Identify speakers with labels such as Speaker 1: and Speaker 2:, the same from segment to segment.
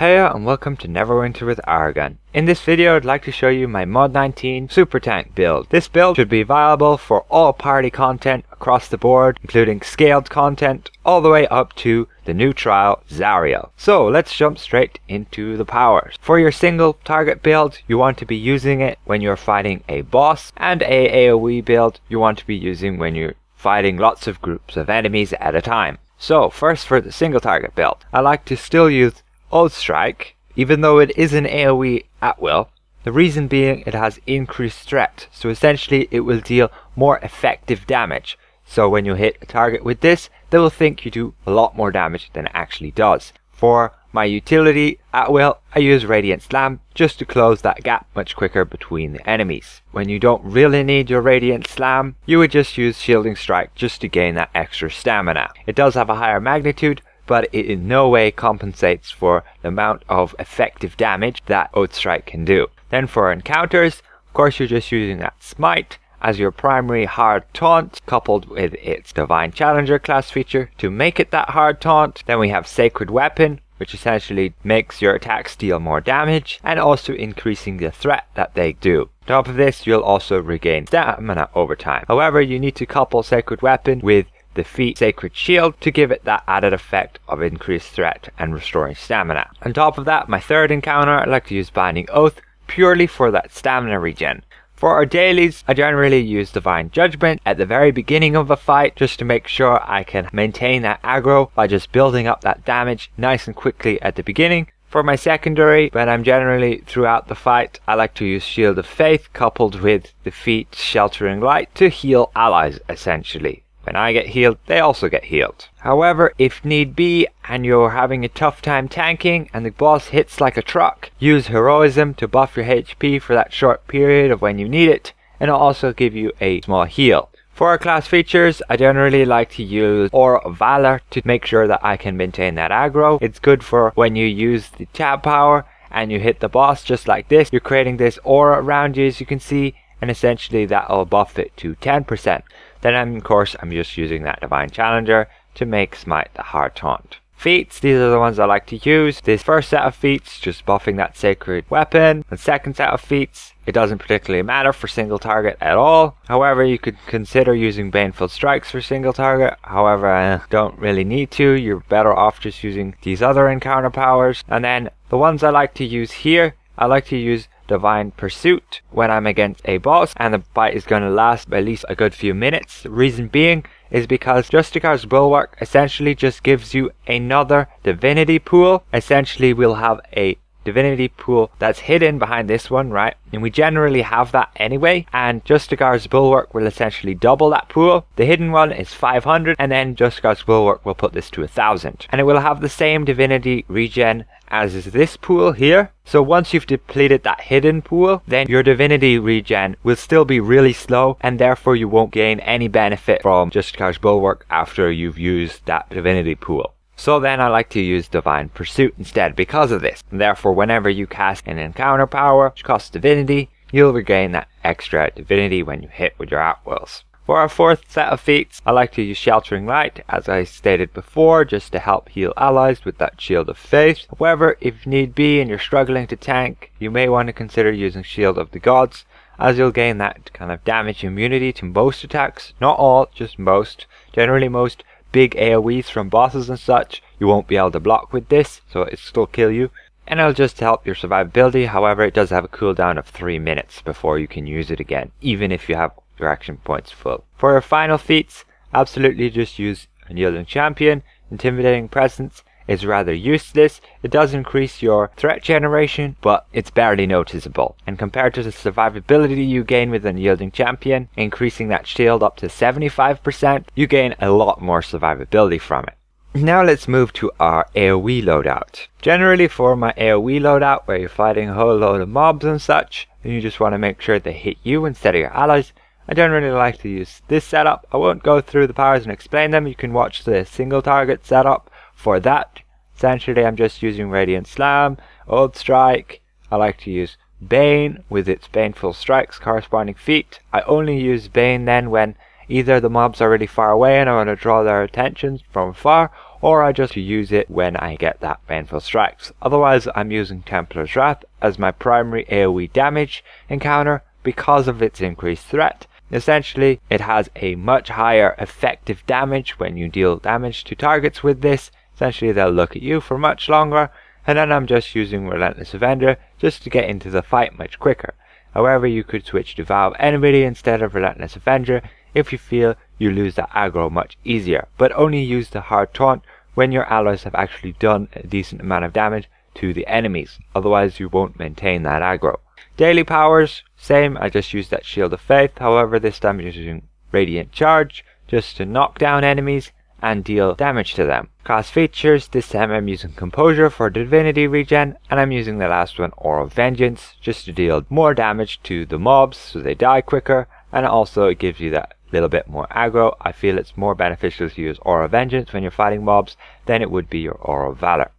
Speaker 1: Heyo and welcome to Neverwinter with Aragon. In this video I'd like to show you my Mod 19 Super Tank build. This build should be viable for all party content across the board, including scaled content, all the way up to the new trial Zaria. So let's jump straight into the powers. For your single target build, you want to be using it when you're fighting a boss, and a AoE build you want to be using when you're fighting lots of groups of enemies at a time. So first for the single target build, I like to still use Odd Strike, even though it is an AoE at will, the reason being it has increased threat, so essentially it will deal more effective damage. So when you hit a target with this, they will think you do a lot more damage than it actually does. For my utility, at will, I use Radiant Slam just to close that gap much quicker between the enemies. When you don't really need your Radiant Slam, you would just use Shielding Strike just to gain that extra stamina. It does have a higher magnitude, but it in no way compensates for the amount of effective damage that Oath Strike can do. Then for encounters, of course you're just using that Smite as your primary hard taunt, coupled with its Divine Challenger class feature to make it that hard taunt. Then we have Sacred Weapon, which essentially makes your attacks deal more damage and also increasing the threat that they do. On top of this, you'll also regain stamina over time. However, you need to couple Sacred Weapon with Defeat Sacred Shield to give it that added effect of increased threat and restoring stamina. On top of that, my third encounter, I like to use Binding Oath purely for that stamina regen. For our dailies, I generally use Divine Judgment at the very beginning of a fight just to make sure I can maintain that aggro by just building up that damage nice and quickly at the beginning. For my secondary, when I'm generally throughout the fight, I like to use Shield of Faith coupled with Defeat Sheltering Light to heal allies essentially. When I get healed, they also get healed. However, if need be, and you're having a tough time tanking, and the boss hits like a truck, use heroism to buff your HP for that short period of when you need it, and it'll also give you a small heal. For our class features, I generally like to use aura Valor to make sure that I can maintain that aggro. It's good for when you use the tap power and you hit the boss just like this. You're creating this aura around you as you can see and essentially that'll buff it to 10%. Then of course I'm just using that Divine Challenger to make Smite the Hard Taunt. Feats, these are the ones I like to use. This first set of feats, just buffing that sacred weapon. The second set of feats, it doesn't particularly matter for single target at all. However, you could consider using Baneful Strikes for single target. However, I don't really need to. You're better off just using these other encounter powers. And then the ones I like to use here, I like to use divine pursuit when I'm against a boss and the fight is going to last at least a good few minutes. Reason being is because Justicar's Bulwark essentially just gives you another divinity pool. Essentially we'll have a divinity pool that's hidden behind this one, right? And we generally have that anyway. And Justicar's Bulwark will essentially double that pool. The hidden one is 500, and then Justicar's Bulwark will put this to 1000. And it will have the same divinity regen as is this pool here. So once you've depleted that hidden pool, then your divinity regen will still be really slow and therefore you won't gain any benefit from Justicar's Bulwark after you've used that divinity pool. So then I like to use Divine Pursuit instead because of this. Therefore, whenever you cast an encounter power, which costs divinity, you'll regain that extra divinity when you hit with your outwills. For our fourth set of feats, I like to use Sheltering Light, as I stated before, just to help heal allies with that Shield of Faith. However, if need be and you're struggling to tank, you may want to consider using Shield of the Gods, as you'll gain that kind of damage immunity to most attacks, not all, just most. Generally most big AoEs from bosses and such, you won't be able to block with this, so it'll still kill you. And it'll just help your survivability, however it does have a cooldown of 3 minutes before you can use it again, even if you have your action points full. For your final feats, absolutely just use Unyielding Champion, Intimidating Presence, is rather useless. It does increase your threat generation, but it's barely noticeable. And compared to the survivability you gain with an Yielding Champion, increasing that shield up to 75%, you gain a lot more survivability from it. Now let's move to our AoE loadout. Generally for my AoE loadout, where you're fighting a whole load of mobs and such, and you just want to make sure they hit you instead of your allies, I generally like to use this setup. I won't go through the powers and explain them, you can watch the single target setup for that. Essentially, I'm just using Radiant Slam, Old Strike. I like to use Bane with its Baneful Strikes corresponding feat. I only use Bane then when either the mobs are really far away and I want to draw their attention from far, or I just use it when I get that Baneful Strikes. Otherwise, I'm using Templar's Wrath as my primary AoE damage encounter because of its increased threat. Essentially, it has a much higher effective damage when you deal damage to targets with this, Essentially, they'll look at you for much longer, and then I'm just using Relentless Avenger just to get into the fight much quicker. However, you could switch to Valve Enmity instead of Relentless Avenger if you feel you lose the aggro much easier, but only use the hard taunt when your allies have actually done a decent amount of damage to the enemies, otherwise you won't maintain that aggro. Daily powers, same, I just used that Shield of Faith, however this time I'm using Radiant Charge, just to knock down enemies, and deal damage to them. Class features, this time I'm using Composure for Divinity regen, and I'm using the last one, Oral Vengeance, just to deal more damage to the mobs so they die quicker, and also it gives you that little bit more aggro. I feel it's more beneficial to use Oral Vengeance when you're fighting mobs than it would be your Oral Valor.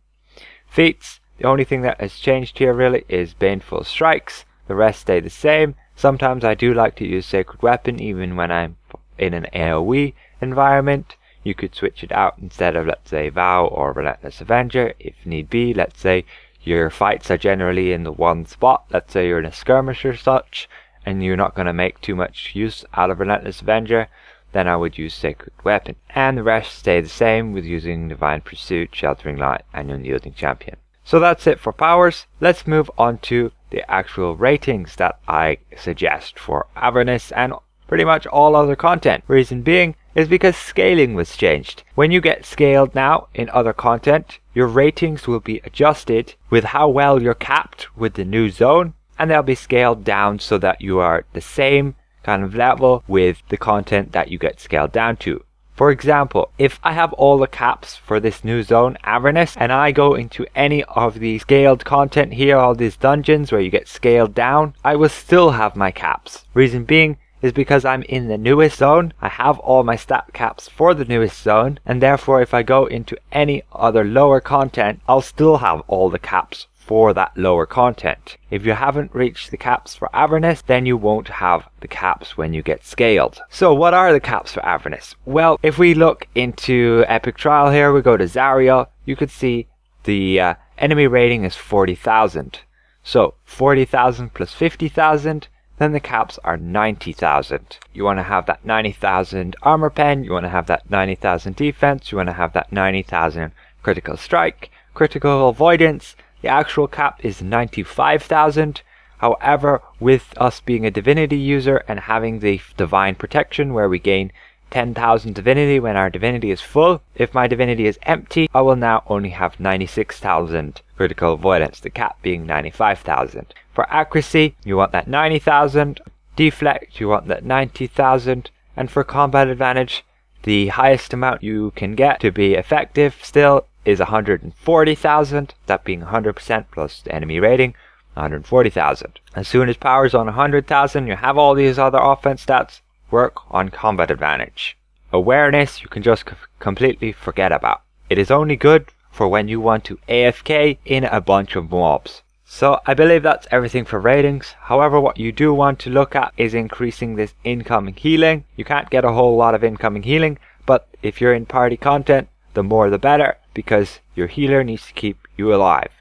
Speaker 1: Feats, the only thing that has changed here really is Baneful Strikes, the rest stay the same. Sometimes I do like to use Sacred Weapon even when I'm in an AoE environment you could switch it out instead of, let's say, Vow or Relentless Avenger if need be. Let's say your fights are generally in the one spot. Let's say you're in a skirmish or such, and you're not going to make too much use out of Relentless Avenger, then I would use Sacred Weapon. And the rest stay the same with using Divine Pursuit, Sheltering Light, and Unyielding Champion. So that's it for powers. Let's move on to the actual ratings that I suggest for Avernus and pretty much all other content. Reason being, is because scaling was changed. When you get scaled now in other content, your ratings will be adjusted with how well you're capped with the new zone, and they'll be scaled down so that you are the same kind of level with the content that you get scaled down to. For example, if I have all the caps for this new zone, Avernus, and I go into any of the scaled content here, all these dungeons where you get scaled down, I will still have my caps. Reason being, is because I'm in the newest zone, I have all my stat caps for the newest zone, and therefore if I go into any other lower content, I'll still have all the caps for that lower content. If you haven't reached the caps for Avernus, then you won't have the caps when you get scaled. So what are the caps for Avernus? Well, if we look into Epic Trial here, we go to Zariel, you could see the uh, enemy rating is 40,000. So 40,000 plus 50,000 then the caps are 90,000. You want to have that 90,000 armor pen, you want to have that 90,000 defense, you want to have that 90,000 critical strike, critical avoidance. The actual cap is 95,000. However, with us being a divinity user and having the divine protection where we gain 10,000 divinity when our divinity is full. If my divinity is empty, I will now only have 96,000 critical avoidance, the cap being 95,000. For accuracy, you want that 90,000. Deflect, you want that 90,000. And for combat advantage, the highest amount you can get to be effective still is 140,000, that being 100% plus the enemy rating, 140,000. As soon as power's on 100,000, you have all these other offense stats work on combat advantage. Awareness you can just completely forget about. It is only good for when you want to AFK in a bunch of mobs. So I believe that's everything for ratings. However, what you do want to look at is increasing this incoming healing. You can't get a whole lot of incoming healing, but if you're in party content, the more the better because your healer needs to keep you alive.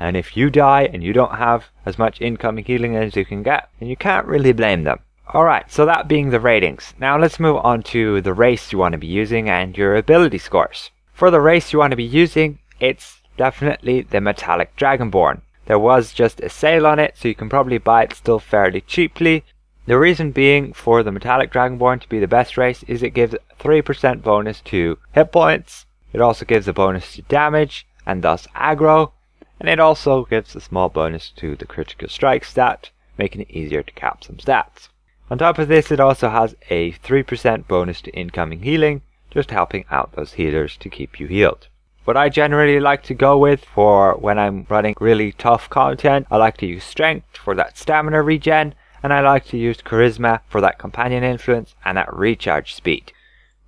Speaker 1: And if you die and you don't have as much incoming healing as you can get, then you can't really blame them. Alright, so that being the ratings. Now let's move on to the race you want to be using and your ability scores. For the race you want to be using, it's definitely the Metallic Dragonborn. There was just a sale on it, so you can probably buy it still fairly cheaply. The reason being for the Metallic Dragonborn to be the best race is it gives 3% bonus to hit points, it also gives a bonus to damage, and thus aggro, and it also gives a small bonus to the critical strike stat, making it easier to cap some stats. On top of this, it also has a 3% bonus to incoming healing, just helping out those healers to keep you healed. What I generally like to go with for when I'm running really tough content, I like to use strength for that stamina regen, and I like to use charisma for that companion influence and that recharge speed.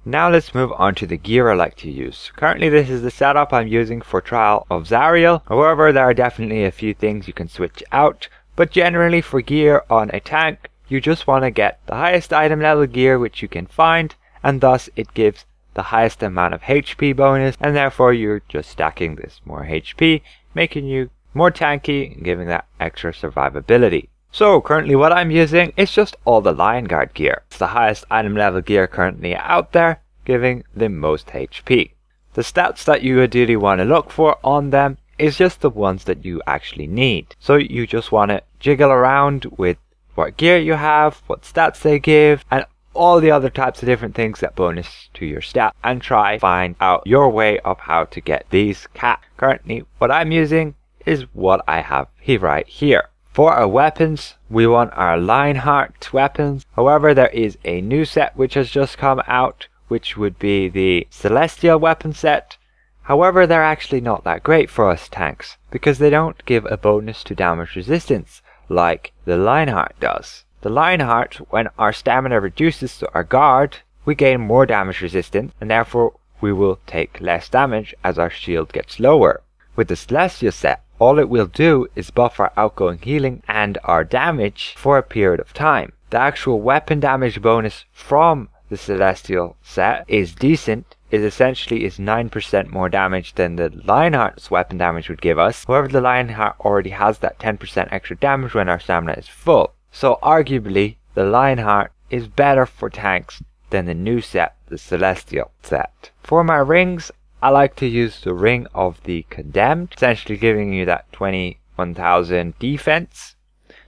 Speaker 1: Now let's move on to the gear I like to use. Currently this is the setup I'm using for Trial of Zariel, however there are definitely a few things you can switch out, but generally for gear on a tank, you just want to get the highest item level gear which you can find and thus it gives the highest amount of HP bonus and therefore you're just stacking this more HP making you more tanky and giving that extra survivability. So currently what I'm using is just all the Lion Guard gear. It's the highest item level gear currently out there giving the most HP. The stats that you ideally want to look for on them is just the ones that you actually need. So you just want to jiggle around with what gear you have, what stats they give, and all the other types of different things that bonus to your stat and try find out your way of how to get these cat. Currently what I'm using is what I have here right here. For our weapons, we want our Lionheart weapons. However, there is a new set which has just come out, which would be the Celestial weapon set. However, they're actually not that great for us tanks, because they don't give a bonus to damage resistance like the Lionheart does. The Lionheart, when our stamina reduces to our guard, we gain more damage resistance and therefore we will take less damage as our shield gets lower. With the Celestia set, all it will do is buff our outgoing healing and our damage for a period of time. The actual weapon damage bonus from the Celestial set is decent, is essentially is 9% more damage than the Lionheart's weapon damage would give us. However, the Lionheart already has that 10% extra damage when our stamina is full. So arguably, the Lionheart is better for tanks than the new set, the Celestial set. For my rings, I like to use the Ring of the Condemned, essentially giving you that 21,000 defense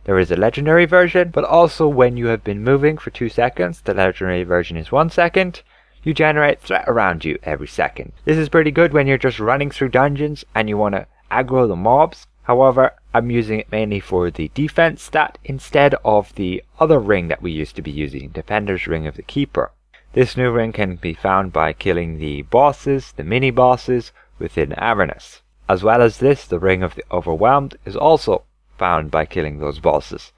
Speaker 1: there is a legendary version, but also when you have been moving for 2 seconds, the legendary version is 1 second, you generate threat around you every second. This is pretty good when you're just running through dungeons and you want to aggro the mobs. However, I'm using it mainly for the defense stat instead of the other ring that we used to be using, Defender's Ring of the Keeper. This new ring can be found by killing the bosses, the mini bosses, within Avernus. As well as this, the Ring of the Overwhelmed is also found by killing those bosses.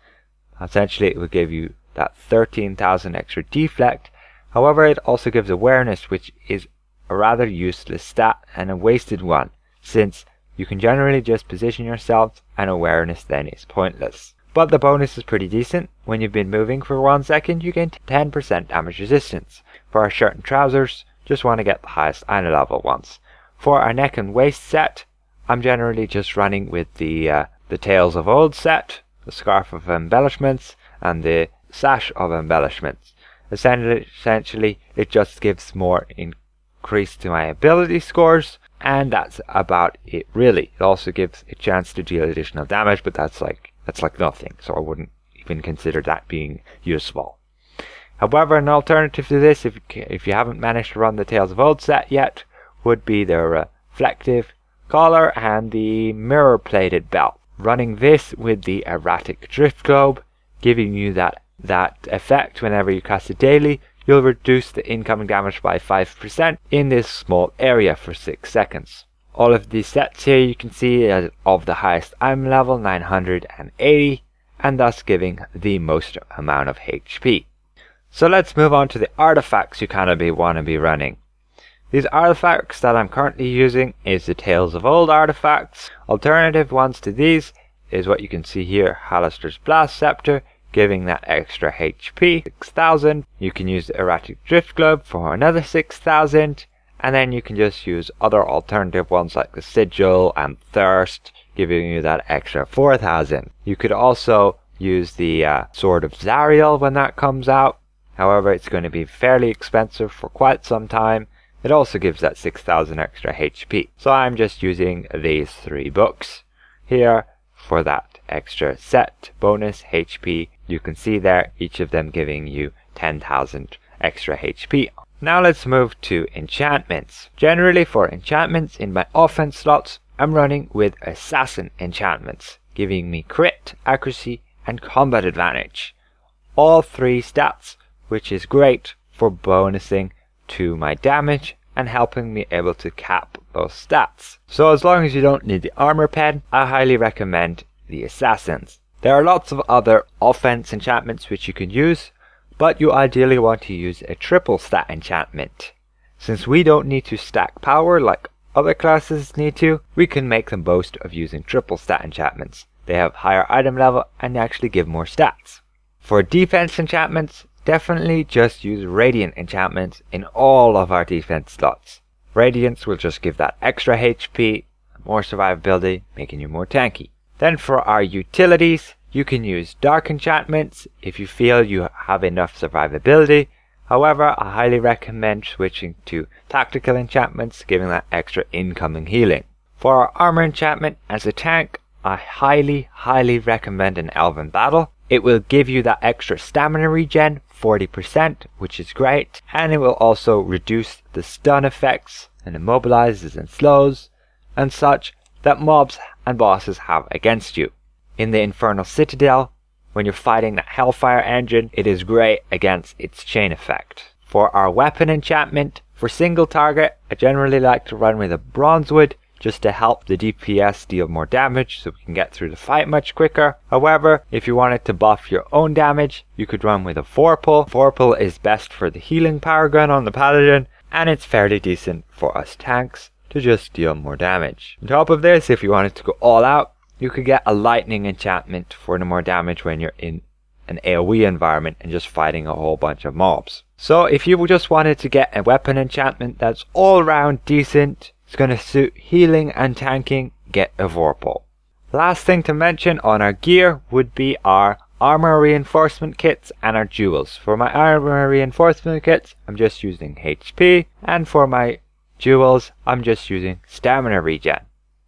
Speaker 1: Essentially, it will give you that 13,000 extra deflect. However, it also gives awareness, which is a rather useless stat and a wasted one, since you can generally just position yourself and awareness then is pointless. But the bonus is pretty decent. When you've been moving for one second, you gain 10% damage resistance. For our shirt and trousers, just want to get the highest iron level ones. For our neck and waist set, I'm generally just running with the uh, the tails of old set, the scarf of embellishments, and the sash of embellishments. Essentially, it just gives more increase to my ability scores, and that's about it really. It also gives a chance to deal additional damage, but that's like that's like nothing, so I wouldn't even consider that being useful. However, an alternative to this, if, if you haven't managed to run the Tales of Old set yet, would be the reflective collar and the mirror-plated belt running this with the erratic drift globe, giving you that, that effect whenever you cast it daily, you'll reduce the incoming damage by 5% in this small area for 6 seconds. All of these sets here you can see are of the highest I'm level 980 and thus giving the most amount of HP. So let's move on to the artifacts you kind of want to be running. These artifacts that I'm currently using is the Tales of Old artifacts. Alternative ones to these is what you can see here, Hallister's Blast Scepter, giving that extra HP, 6000. You can use the Erratic Drift Globe for another 6000. And then you can just use other alternative ones like the Sigil and Thirst, giving you that extra 4000. You could also use the uh, Sword of Zariel when that comes out. However, it's going to be fairly expensive for quite some time it also gives that 6000 extra HP. So I'm just using these three books here for that extra set bonus HP. You can see there each of them giving you 10,000 extra HP. Now let's move to enchantments. Generally for enchantments in my offense slots, I'm running with assassin enchantments, giving me crit, accuracy, and combat advantage. All three stats, which is great for bonusing to my damage and helping me able to cap those stats. So as long as you don't need the armor pen, I highly recommend the assassins. There are lots of other offense enchantments which you can use, but you ideally want to use a triple stat enchantment. Since we don't need to stack power like other classes need to, we can make them boast of using triple stat enchantments. They have higher item level and actually give more stats. For defense enchantments, definitely just use Radiant enchantments in all of our defense slots. Radiance will just give that extra HP, more survivability, making you more tanky. Then for our utilities, you can use dark enchantments if you feel you have enough survivability. However, I highly recommend switching to tactical enchantments, giving that extra incoming healing. For our armor enchantment as a tank, I highly, highly recommend an Elven Battle. It will give you that extra stamina regen 40%, which is great. And it will also reduce the stun effects and immobilizes and slows and such that mobs and bosses have against you. In the Infernal Citadel, when you're fighting that Hellfire engine, it is great against its chain effect. For our weapon enchantment, for single target, I generally like to run with a Bronzewood just to help the DPS deal more damage so we can get through the fight much quicker. However, if you wanted to buff your own damage, you could run with a four Four pull is best for the healing power gun on the Paladin, and it's fairly decent for us tanks to just deal more damage. On top of this, if you wanted to go all out, you could get a lightning enchantment for the more damage when you're in an AoE environment and just fighting a whole bunch of mobs. So if you just wanted to get a weapon enchantment that's all round decent, it's going to suit healing and tanking. Get a Vorpal. Last thing to mention on our gear would be our armor reinforcement kits and our jewels. For my armor reinforcement kits, I'm just using HP, and for my jewels, I'm just using stamina regen.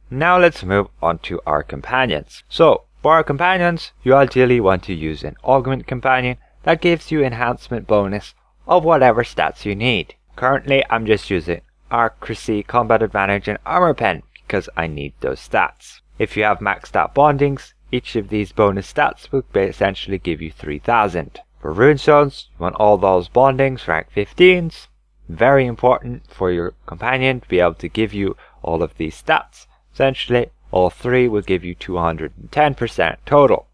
Speaker 1: Now let's move on to our companions. So, for our companions, you ideally want to use an augment companion that gives you enhancement bonus of whatever stats you need. Currently, I'm just using accuracy, combat advantage, and armor pen because I need those stats. If you have max stat bondings, each of these bonus stats will essentially give you 3000. For runestones, you want all those bondings, rank 15s. Very important for your companion to be able to give you all of these stats. Essentially, all three will give you 210% total.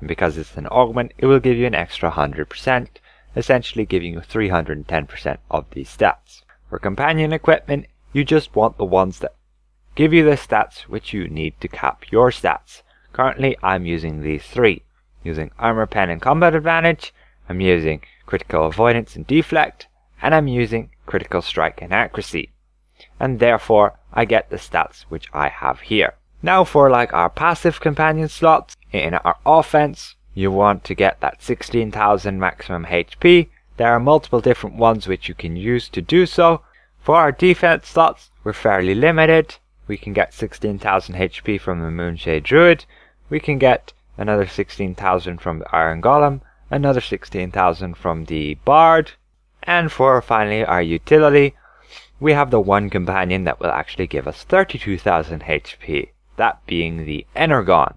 Speaker 1: And because it's an augment, it will give you an extra 100%, essentially giving you 310% of these stats. For companion equipment, you just want the ones that give you the stats which you need to cap your stats. Currently, I'm using these three. Using Armor Pen and Combat Advantage, I'm using Critical Avoidance and Deflect, and I'm using Critical Strike and Accuracy. And therefore, I get the stats which I have here. Now for like our passive companion slots, in our offense, you want to get that 16,000 maximum HP there are multiple different ones which you can use to do so. For our defense slots, we're fairly limited. We can get 16,000 HP from the Moonshade Druid. We can get another 16,000 from the Iron Golem, another 16,000 from the Bard. And for finally our utility, we have the one companion that will actually give us 32,000 HP, that being the Energon.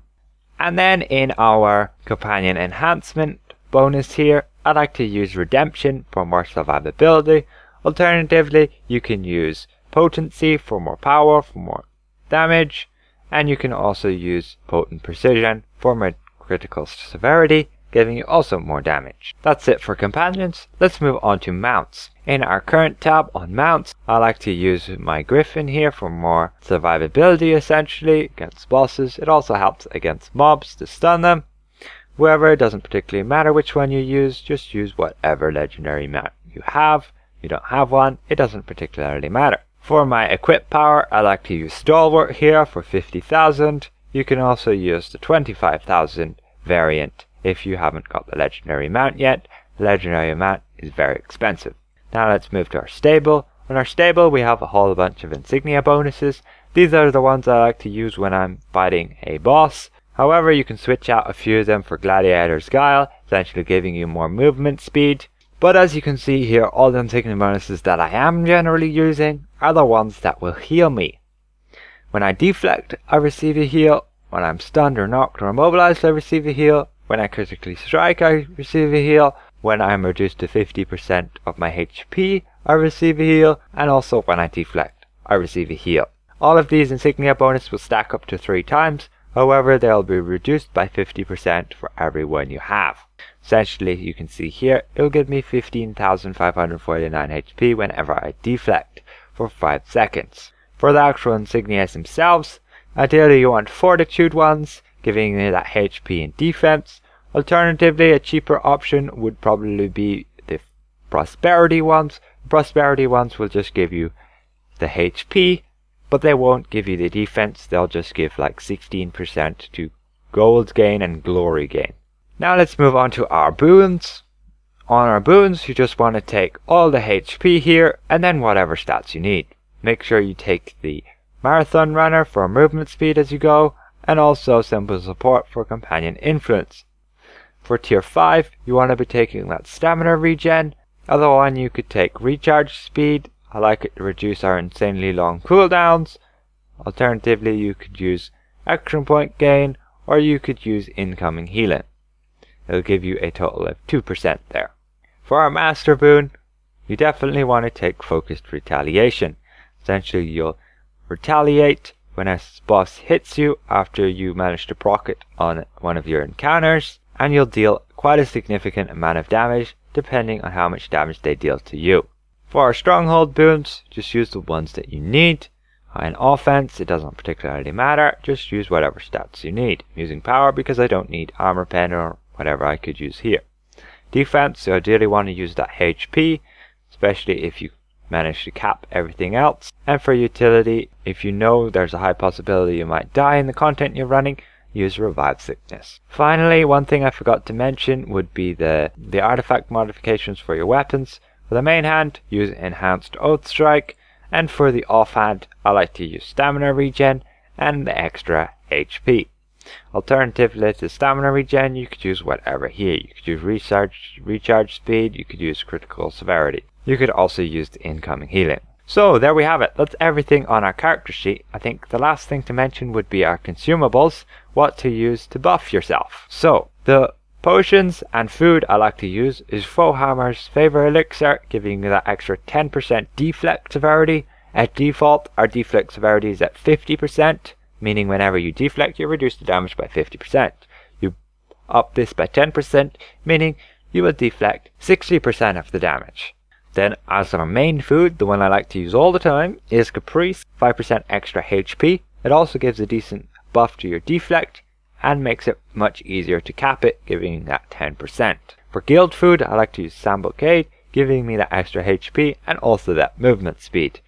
Speaker 1: And then in our companion enhancement bonus here, I like to use Redemption for more survivability. Alternatively, you can use Potency for more power, for more damage, and you can also use Potent Precision for more critical severity, giving you also more damage. That's it for companions, let's move on to mounts. In our current tab on mounts, I like to use my griffin here for more survivability essentially against bosses. It also helps against mobs to stun them. However, It doesn't particularly matter which one you use, just use whatever legendary mount you have. If you don't have one, it doesn't particularly matter. For my equip power, I like to use Stalwart here for 50,000. You can also use the 25,000 variant if you haven't got the legendary mount yet. The legendary mount is very expensive. Now let's move to our stable. In our stable we have a whole bunch of insignia bonuses. These are the ones I like to use when I'm fighting a boss. However, you can switch out a few of them for Gladiator's Guile, essentially giving you more movement speed. But as you can see here, all the insignia bonuses that I am generally using are the ones that will heal me. When I deflect, I receive a heal. When I'm stunned or knocked or immobilized, I receive a heal. When I critically strike, I receive a heal. When I am reduced to 50% of my HP, I receive a heal. And also when I deflect, I receive a heal. All of these insignia bonus will stack up to 3 times, However, they'll be reduced by 50% for every one you have. Essentially, you can see here, it'll give me 15,549 HP whenever I deflect for 5 seconds. For the actual insignias themselves, ideally you want fortitude ones, giving you that HP and defense. Alternatively, a cheaper option would probably be the prosperity ones. Prosperity ones will just give you the HP but they won't give you the defense, they'll just give like 16% to gold gain and glory gain. Now let's move on to our boons. On our boons, you just want to take all the HP here and then whatever stats you need. Make sure you take the Marathon Runner for movement speed as you go, and also Simple Support for companion influence. For tier 5, you want to be taking that stamina regen, other one you could take recharge speed, I like it to reduce our insanely long cooldowns. Alternatively, you could use action point gain or you could use incoming healing. It'll give you a total of 2% there. For our master boon, you definitely want to take focused retaliation. Essentially, you'll retaliate when a boss hits you after you manage to proc it on one of your encounters, and you'll deal quite a significant amount of damage depending on how much damage they deal to you. For our stronghold boosts, just use the ones that you need. On offense, it doesn't particularly matter, just use whatever stats you need. I'm using power because I don't need armor pen or whatever I could use here. Defense, you ideally want to use that HP, especially if you manage to cap everything else. And for utility, if you know there's a high possibility you might die in the content you're running, use revive sickness. Finally, one thing I forgot to mention would be the, the artifact modifications for your weapons. For the main hand, use Enhanced Oath Strike, and for the offhand, I like to use Stamina Regen and the extra HP. Alternatively to Stamina Regen, you could use whatever here. You could use Recharge, recharge Speed, you could use Critical Severity. You could also use the incoming healing. So there we have it, that's everything on our character sheet. I think the last thing to mention would be our consumables, what to use to buff yourself. So the Potions and food I like to use is Fohammer's Favor Elixir, giving you that extra 10% deflect severity. At default, our deflect severity is at 50%, meaning whenever you deflect, you reduce the damage by 50%. You up this by 10%, meaning you will deflect 60% of the damage. Then as our main food, the one I like to use all the time, is Caprice, 5% extra HP. It also gives a decent buff to your deflect and makes it much easier to cap it, giving that 10%. For guild food, I like to use Sambocade, giving me that extra HP and also that movement speed.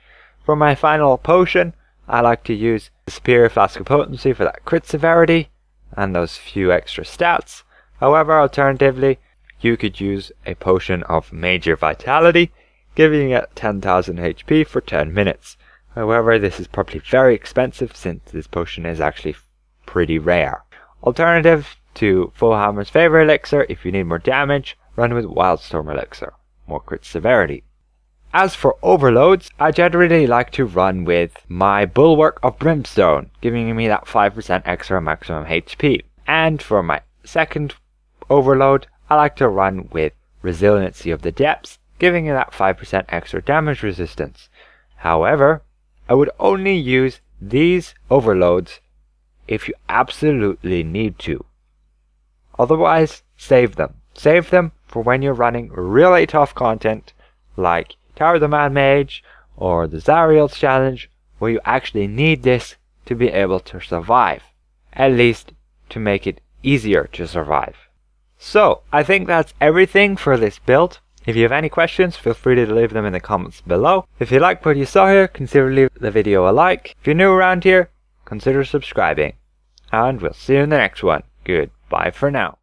Speaker 1: For my final potion, I like to use the Superior Flask of Potency for that crit severity and those few extra stats. However, alternatively, you could use a potion of Major Vitality, giving it 10,000 HP for 10 minutes. However, this is probably very expensive since this potion is actually pretty rare. Alternative to Fohammer's Favor Elixir, if you need more damage, run with Wildstorm Elixir, more crit severity. As for overloads, I generally like to run with my Bulwark of Brimstone, giving me that 5% extra maximum HP. And for my second overload, I like to run with Resiliency of the Depths, giving me that 5% extra damage resistance. However, I would only use these overloads if you absolutely need to. Otherwise, save them. Save them for when you're running really tough content like Tower of the Mad Mage or the Zariel Challenge where you actually need this to be able to survive. At least to make it easier to survive. So, I think that's everything for this build. If you have any questions, feel free to leave them in the comments below. If you like what you saw here, consider leaving the video a like. If you're new around here, consider subscribing, and we'll see you in the next one. Goodbye for now.